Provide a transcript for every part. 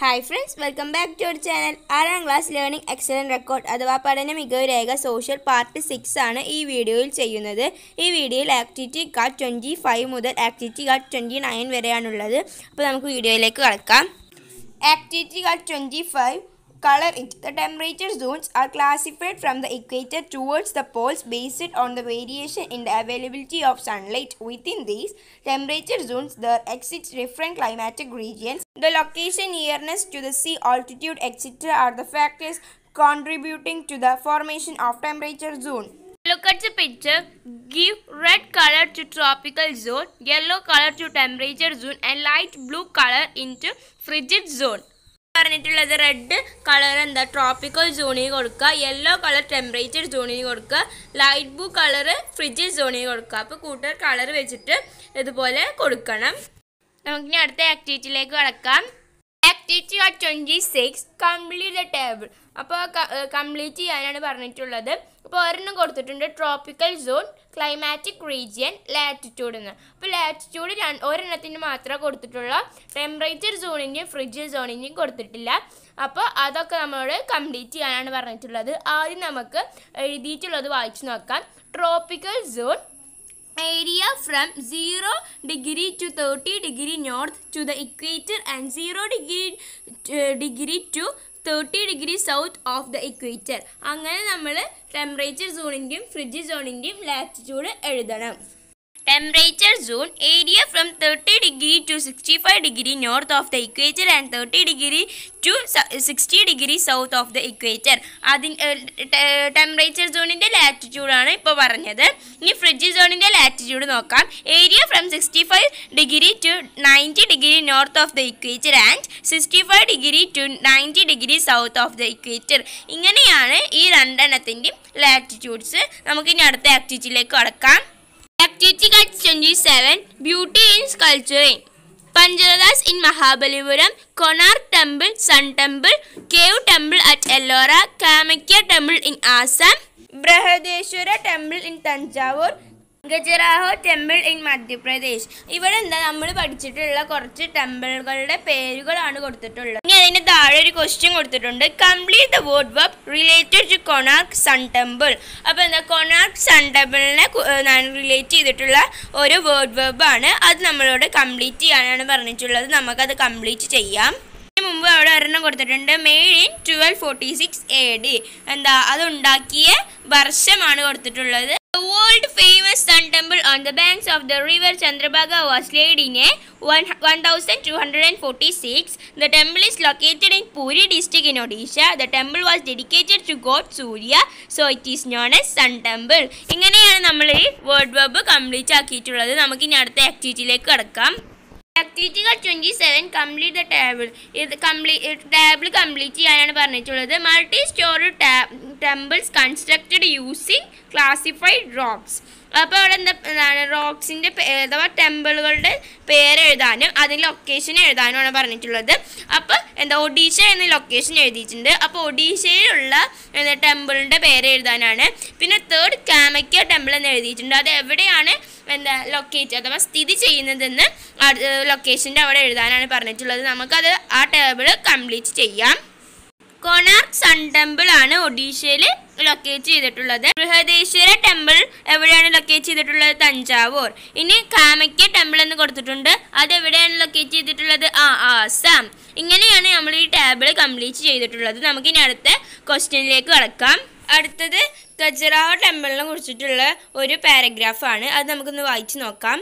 Hi friends welcome back to our channel ആറാം class learning excellent record അഥവാ പഠന മികവ് രേഖ സോഷ്യൽ പാർട്ട് സിക്സ് ആണ് ഈ വീഡിയോയിൽ ചെയ്യുന്നത് ഈ വീഡിയോയിൽ ആക്ടിവിറ്റി കാർഡ് ട്വൻറ്റി ഫൈവ് മുതൽ ആക്ടിവിറ്റി കാർഡ് ട്വൻറ്റി നയൻ വരെയാണുള്ളത് അപ്പോൾ നമുക്ക് വീഡിയോയിലേക്ക് കളക്കാം activity card twenty five color into the temperature zones are classified from the equator towards the poles based on the variation in the availability of sunlight. Within these temperature zones, there exist different climatic regions. The location, nearness to the sea, altitude, etc. are the factors contributing to the formation of temperature zone. Look at the picture. Give red color to tropical zone, yellow color to temperature zone and light blue color into frigid zone. പറഞ്ഞിട്ടുള്ളത് red colour എന്താ tropical സോണിൽ കൊടുക്കുക yellow colour temperature സോണിൽ കൊടുക്കുക light blue colour fridge സോണിൽ കൊടുക്കുക അപ്പോൾ കൂട്ടർ കളർ വെച്ചിട്ട് ഇതുപോലെ കൊടുക്കണം നമുക്കിനി അടുത്ത ആക്ടിവിറ്റിയിലേക്ക് കടക്കാം activity of twenty six complete the table അപ്പോൾ കംപ്ലീറ്റ് ചെയ്യാനാണ് പറഞ്ഞിട്ടുള്ളത് അപ്പോൾ ഒരെണ്ണം കൊടുത്തിട്ടുണ്ട് tropical zone climatic region latitude എന്ന് അപ്പോൾ ലാറ്റിറ്റ്യൂഡ് ഒരെണ്ണത്തിന് മാത്രമേ കൊടുത്തിട്ടുള്ളൂ ടെമ്പറേച്ചർ സോണിൻ്റെയും ഫ്രിഡ്ജ് സോണിൻ്റെയും കൊടുത്തിട്ടില്ല അപ്പോൾ അതൊക്കെ നമ്മളോട് കംപ്ലീറ്റ് ചെയ്യാനാണ് പറഞ്ഞിട്ടുള്ളത് ആദ്യം നമുക്ക് എഴുതിയിട്ടുള്ളത് വായിച്ചു നോക്കാം tropical zone area from zero degree to thirty degree north to the equator and zero degree degree to thirty degree south of the equator അങ്ങനെ നമ്മൾ ടെമ്പറേച്ചർ സോണിൻ്റെയും ഫ്രിഡ്ജ് സോണിൻ്റെയും ലാറ്റിറ്റ്യൂഡ് എഴുതണം zone area from thirty 30 to sixty 65 degree north of the equator and 30 degree to 60 degree south of the equator അതിൻ temperature സോണിൻ്റെ ലാറ്റിറ്റ്യൂഡാണ് ഇപ്പോൾ പറഞ്ഞത് ഇനി ഫ്രിഡ്ജ് സോണിൻ്റെ ലാറ്റിറ്റ്യൂഡ് നോക്കാം area from sixty five degree to ninety degree north of the equator and sixty five degree to ninety degree south of the equator ഇങ്ങനെയാണ് ഈ രണ്ടെണ്ണത്തിൻ്റെയും ലാറ്റിറ്റ്യൂഡ്സ് നമുക്കിനി അടുത്ത ആക്ടിവിറ്റിയിലേക്ക് കടക്കാം Kittikat 27 Beauty in Sculpturing Panjaradas in Mahabalipuram, Konar Temple, Sun Temple, Cave Temple at Ellora, Kamakya Temple in Assam, Brahadeshwara Temple in Tanjavur, Khajuraho temple in Madhya Pradesh ഇവിടെ എന്താ നമ്മൾ പഠിച്ചിട്ടുള്ള കുറച്ച് ടെമ്പിളുകളുടെ പേരുകളാണ് കൊടുത്തിട്ടുള്ളത് ഇനി അതിന് താഴെ ഒരു ക്വസ്റ്റ്യൻ കൊടുത്തിട്ടുണ്ട് complete the word work related to Konark sun temple അപ്പോൾ എന്താ കൊണാർക്ക് സൺ ടെമ്പിളിനെ റിലേറ്റ് ചെയ്തിട്ടുള്ള ഒരു വേർഡ് ആണ് അത് നമ്മളോട് കംപ്ലീറ്റ് ചെയ്യാനാണ് പറഞ്ഞിട്ടുള്ളത് നമുക്കത് കംപ്ലീറ്റ് ചെയ്യാം മുമ്പ് അവിടെ ഒരെണ്ണം കൊടുത്തിട്ടുണ്ട് made in twelve forty six A D എന്താ അതുണ്ടാക്കിയ വർഷമാണ് കൊടുത്തിട്ടുള്ളത് The world famous Sun Temple on the banks of the river Chandrabhaga was laid in 1246. The temple is located in Puri district in Odisha. The temple was dedicated to God Surya, so it is known as Sun Temple. ഇങ്ങനെയാണ് നമ്മൾ ഈ word web complete ആക്കിയിട്ടുള്ളത് നമുക്ക് ഇനി അടുത്ത ആക്ടിവിറ്റിയിലേക്ക് കടക്കാം teacher twenty seven complete the table ഇത് complete table complete ചെയ്യാനാണ് പറഞ്ഞിട്ടുള്ളത് multi storey temples constructed using classified rocks അപ്പോൾ അവിടെ എന്താ എന്താണ് റോക്സിൻ്റെ അഥവാ ടെമ്പിളുകളുടെ പേര് എഴുതാനും അതിന് ലൊക്കേഷൻ എഴുതാനുമാണ് പറഞ്ഞിട്ടുള്ളത് അപ്പോൾ എന്താ ഒഡീഷ എന്ന ലൊക്കേഷൻ എഴുതിയിട്ടുണ്ട് അപ്പോൾ ഒഡീഷയിലുള്ള എന്താ ടെമ്പിളിൻ്റെ പേര് എഴുതാനാണ് പിന്നെ തേർഡ് കാമക്യ ടെമ്പിൾ എന്ന് എഴുതിയിട്ടുണ്ട് അത് എവിടെയാണ് എന്താ ലൊക്കേറ്റ് അഥവാ സ്ഥിതി ചെയ്യുന്നതെന്ന് ലൊക്കേഷൻ്റെ അവിടെ എഴുതാനാണ് പറഞ്ഞിട്ടുള്ളത് നമുക്കത് ആ ടേബിൾ കംപ്ലീറ്റ് ചെയ്യാം കൊണാർക്ക് സൺ ടെമ്പിൾ ആണ് ഒഡീഷയിൽ ലൊക്കേറ്റ് ചെയ്തിട്ടുള്ളത് ബൃഹദേശ്വര ടെമ്പിൾ എവിടെയാണ് ലൊക്കേറ്റ് ചെയ്തിട്ടുള്ളത് തഞ്ചാവൂർ ഇനി കാമക്യ ടെമ്പിൾ എന്ന് കൊടുത്തിട്ടുണ്ട് അത് എവിടെയാണ് ലൊക്കേറ്റ് ചെയ്തിട്ടുള്ളത് ആ ആസാം ഇങ്ങനെയാണ് നമ്മൾ ഈ ടേബിൾ കംപ്ലീറ്റ് ചെയ്തിട്ടുള്ളത് നമുക്കിനി അടുത്ത ക്വസ്റ്റ്യനിലേക്ക് കടക്കാം അടുത്തത് ഖജറാവ ടെമ്പിളിനെ കുറിച്ചിട്ടുള്ള ഒരു പാരഗ്രാഫാണ് അത് നമുക്കൊന്ന് വായിച്ചു നോക്കാം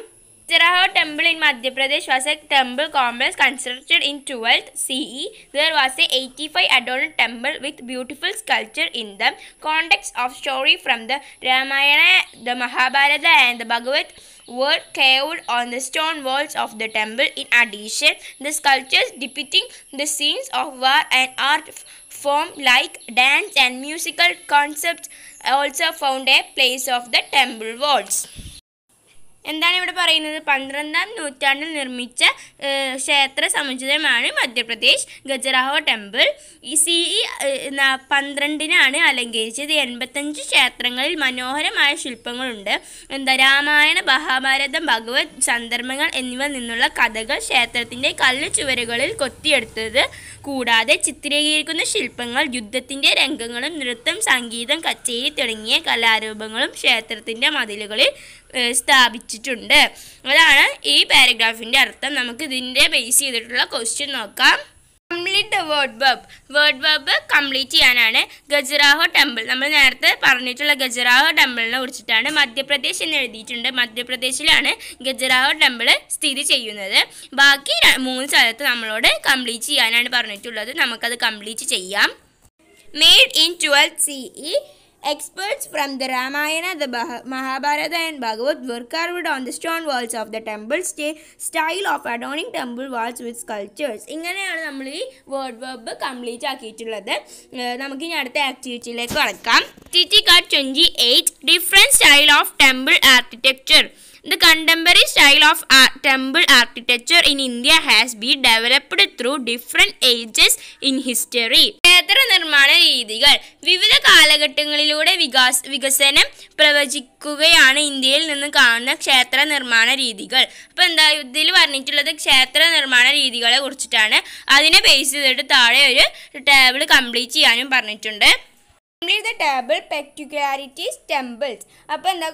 Khajuraho temple in Madhya Pradesh was a temple complex constructed in twelfth C E there was a eighty five idol temple with beautiful sculpture in the contexts of story from the Ramayana the Mahabharata and the Bhagavat word carved on the stone walls of the temple in addition the sculptures depicting the scenes of war and art form like dance and musical concepts also found a place of the temple walls. എന്താണ് ഇവിടെ പറയുന്നത് പന്ത്രണ്ടാം നൂറ്റാണ്ടിൽ നിർമ്മിച്ച ക്ഷേത്ര സമുചിതമാണ് Madhya Pradesh Khajuraho temple ഈ C E പന്ത്രണ്ടിനാണ് അലങ്കരിച്ചത് എൺപത്തഞ്ച് ക്ഷേത്രങ്ങളിൽ മനോഹരമായ ശില്പങ്ങളുണ്ട് എന്താ രാമായണ മഹാഭാരതം ഭഗവത് സന്ദർഭങ്ങൾ എന്നിവ നിന്നുള്ള കഥകൾ ക്ഷേത്രത്തിൻ്റെ കല്ല് ചുവരുകളിൽ കൊത്തിയെടുത്തത് കൂടാതെ ചിത്രീകരിക്കുന്ന ശില്പങ്ങൾ യുദ്ധത്തിൻ്റെ രംഗങ്ങളും നൃത്തം സംഗീതം കച്ചേരി തുടങ്ങിയ കലാരൂപങ്ങളും ക്ഷേത്രത്തിൻ്റെ മതിലുകളിൽ സ്ഥാപിച്ചിട്ടുണ്ട് അതാണ് ഈ പാരഗ്രാഫിൻ്റെ അർത്ഥം നമുക്ക് ഇതിൻ്റെ ബേസ് ചെയ്തിട്ടുള്ള ക്വസ്റ്റ്യൻ നോക്കാം complete word web word web complete ചെയ്യാനാണ് ഗജറാഹോ ടെമ്പിൾ നമ്മൾ നേരത്തെ പറഞ്ഞിട്ടുള്ള ഗജറാഹോ ടെമ്പിളിനെ കുറിച്ചിട്ടാണ് മധ്യപ്രദേശ് എന്ന് എഴുതിയിട്ടുണ്ട് മധ്യപ്രദേശിലാണ് ഗജറാഹോ ടെമ്പിൾ സ്ഥിതി ചെയ്യുന്നത് ബാക്കി മൂന്ന് സ്ഥലത്ത് നമ്മളോട് കംപ്ലീറ്റ് ചെയ്യാനാണ് പറഞ്ഞിട്ടുള്ളത് നമുക്കത് കംപ്ലീറ്റ് ചെയ്യാം made in twelfth C E Experts from the Ramayana, the bah- Mahabharata, and Bhagavat were carved on the stone walls of the temple sta- style of adorning temple walls with sculptures. ഇങ്ങനെയാണ് നമ്മൾ ഈ word web complete ആക്കിയിട്ടുള്ളത് നമുക്ക് ഇനി അടുത്ത ആക്ടിവിറ്റിയിലേക്ക് കടക്കാം ടിറ്റി card twenty eight different style of temple architecture. The contemporary style of temple architecture in India has be developed through different ages in history ക്ഷേത്ര നിർമ്മാണ രീതികൾ വിവിധ കാലഘട്ടങ്ങളിലൂടെ വികാസ് വികസനം പ്രവചിക്കുകയാണ് ഇന്ത്യയിൽ നിന്ന് കാണുന്ന ക്ഷേത്ര നിർമ്മാണ രീതികൾ അപ്പോൾ എന്താ ഇതിൽ പറഞ്ഞിട്ടുള്ളത് ക്ഷേത്ര നിർമ്മാണ രീതികളെ കുറിച്ചിട്ടാണ് അതിനെ ബേസ് ചെയ്തിട്ട് താഴെ ഒരു ടേബിൾ കംപ്ലീറ്റ് ചെയ്യാനും പറഞ്ഞിട്ടുണ്ട് complete the table peculiarities temples അപ്പോൾ എന്താ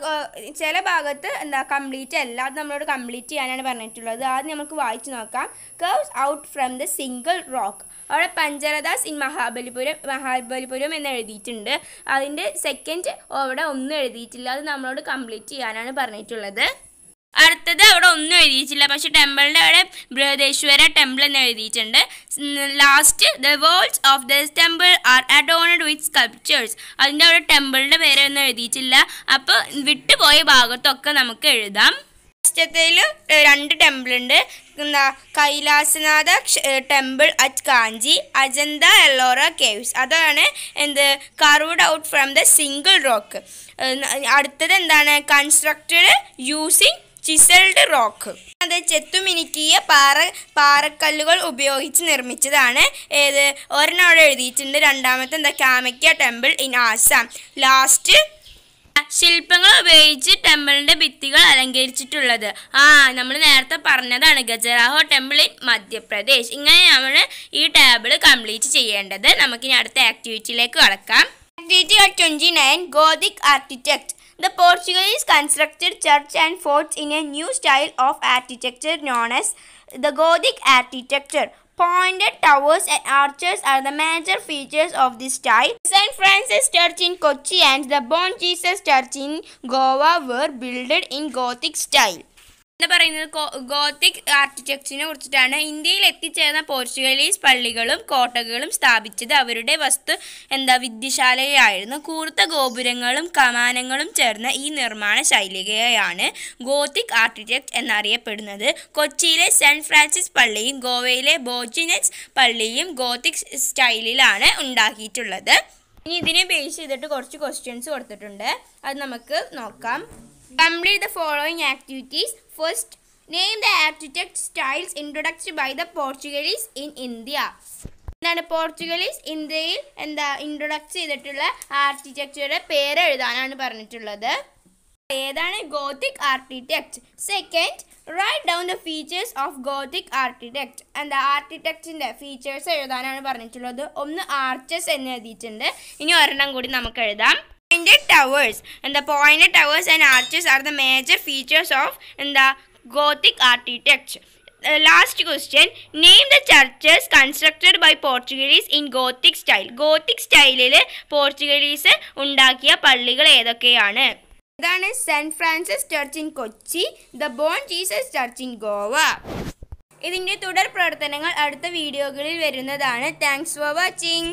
ചില ഭാഗത്ത് എന്താ കംപ്ലീറ്റ് അല്ല അത് നമ്മളോട് കംപ്ലീറ്റ് ചെയ്യാനാണ് പറഞ്ഞിട്ടുള്ളത് ആദ്യം നമുക്ക് വായിച്ചു നോക്കാം caves out from the single rock അവിടെ പഞ്ചരദാസ് ഇൻ മഹാബലിപുരം മഹാബലിപുരം എന്ന് എഴുതിയിട്ടുണ്ട് അതിൻ്റെ സെക്കൻഡ് അവിടെ ഒന്നും എഴുതിയിട്ടില്ല അത് നമ്മളോട് കംപ്ലീറ്റ് ചെയ്യാനാണ് പറഞ്ഞിട്ടുള്ളത് അടുത്തത് അവിടെ എഴുതിയിട്ടില്ല പക്ഷേ ടെമ്പിളിൻ്റെ അവിടെ ബൃഹദേശ്വര ടെമ്പിൾ എന്ന് എഴുതിയിട്ടുണ്ട് last the worlds of this temple are adorned with sculptures അതിൻ്റെ അവിടെ ടെമ്പിളിൻ്റെ പേരൊന്നും എഴുതിയിട്ടില്ല അപ്പോൾ വിട്ടുപോയ ഭാഗത്തൊക്കെ നമുക്ക് എഴുതാം രാഷ്ട്രത്തിൽ രണ്ട് ടെമ്പിൾ ഉണ്ട് എന്താ Kailasanatha temple at Kanchi Ajanta Ellora caves അതാണ് എന്ത് carved out from the single rock അടുത്തത് എന്താണ് കൺസ്ട്രക്റ്റഡ് യൂസിങ് ചിസൽഡ് റോക്ക് അത് ചെത്തുമിനുക്കിയ പാറ പാറക്കല്ലുകൾ ഉപയോഗിച്ച് നിർമ്മിച്ചതാണ് ഏത് ഒരെണ്ണോടെ എഴുതിയിട്ടുണ്ട് രണ്ടാമത്തെ എന്താ Kamakhya temple in Assam last ശില്പങ്ങൾ ഉപയോഗിച്ച് ടെമ്പിളിന്റെ ഭിത്തികൾ അലങ്കരിച്ചിട്ടുള്ളത് ആ നമ്മൾ നേരത്തെ പറഞ്ഞതാണ് ഗജറാഹോ ടെമ്പിൾ ഇൻ മധ്യപ്രദേശ് ഇങ്ങനെ നമ്മൾ ഈ ടേബിൾ കംപ്ലീറ്റ് ചെയ്യേണ്ടത് നമുക്കിനി അടുത്ത ആക്ടിവിറ്റിയിലേക്ക് കടക്കാം activity twenty nine gothic architect The Portuguese constructed church and forts in a new style of architecture known as the Gothic architecture. Pointed towers and arches are the major features of this style. St. Francis Church in Kochi and the Bon Jesus Church in Goa were built in Gothic style. എന്ന് പറയുന്നത് Gothic ആർക്കിടെക്ചറിനെ കുറിച്ചിട്ടാണ് ഇന്ത്യയിൽ എത്തിച്ചേർന്ന പോർച്ചുഗലീസ് പള്ളികളും കോട്ടകളും സ്ഥാപിച്ചത് അവരുടെ വസ്തു എന്താ വിദ്യശാലയായിരുന്നു കൂർത്ത ഗോപുരങ്ങളും കമാനങ്ങളും ചേർന്ന ഈ നിർമ്മാണ ശൈലികയാണ് ഗോത്തിക് ആർക്കിടെക്ട് എന്നറിയപ്പെടുന്നത് കൊച്ചിയിലെ സെൻറ്റ് ഫ്രാൻസിസ് പള്ളിയും ഗോവയിലെ ബോജിനസ് പള്ളിയും ഗോത്തിക് സ്റ്റൈലിലാണ് ഉണ്ടാക്കിയിട്ടുള്ളത് ഇനി ഇതിനെ ബേസ് ചെയ്തിട്ട് കുറച്ച് ക്വസ്റ്റ്യൻസ് കൊടുത്തിട്ടുണ്ട് അത് നമുക്ക് നോക്കാം Complete the following activities. First, name the architect styles introduced by the Portuguese in India. എന്താണ് പോർച്ചുഗലീസ് ഇന്ത്യയിൽ എന്താ ഇൻട്രൊഡക്ട് ചെയ്തിട്ടുള്ള ആർക്കിടെക്ചറുടെ പേര് എഴുതാനാണ് പറഞ്ഞിട്ടുള്ളത് ഏതാണ് gothic architect second write down the features of gothic architect എന്താ ആർക്കിടെക്ടിൻ്റെ ഫീച്ചേഴ്സ് എഴുതാനാണ് പറഞ്ഞിട്ടുള്ളത് ഒന്ന് ആർച്ചസ് എന്ന് എഴുതിയിട്ടുണ്ട് ഇനി ഒരെണ്ണം കൂടി നമുക്ക് എഴുതാം pointed towers and the pointed towers and arches are the major features of in the Gothic architecture. Uh, last question. Name the churches constructed by Portuguese in Gothic style. Gothic style സ്റ്റൈലിൽ Portuguese ഉണ്ടാക്കിയ പള്ളികൾ ഏതൊക്കെയാണ് ഇതാണ് saint Francis church in Kochi the Bom Jesus church in Goa ഇതിൻ്റെ തുടർ പ്രവർത്തനങ്ങൾ അടുത്ത വീഡിയോകളിൽ വരുന്നതാണ് താങ്ക്സ് ഫോർ വാച്ചിങ്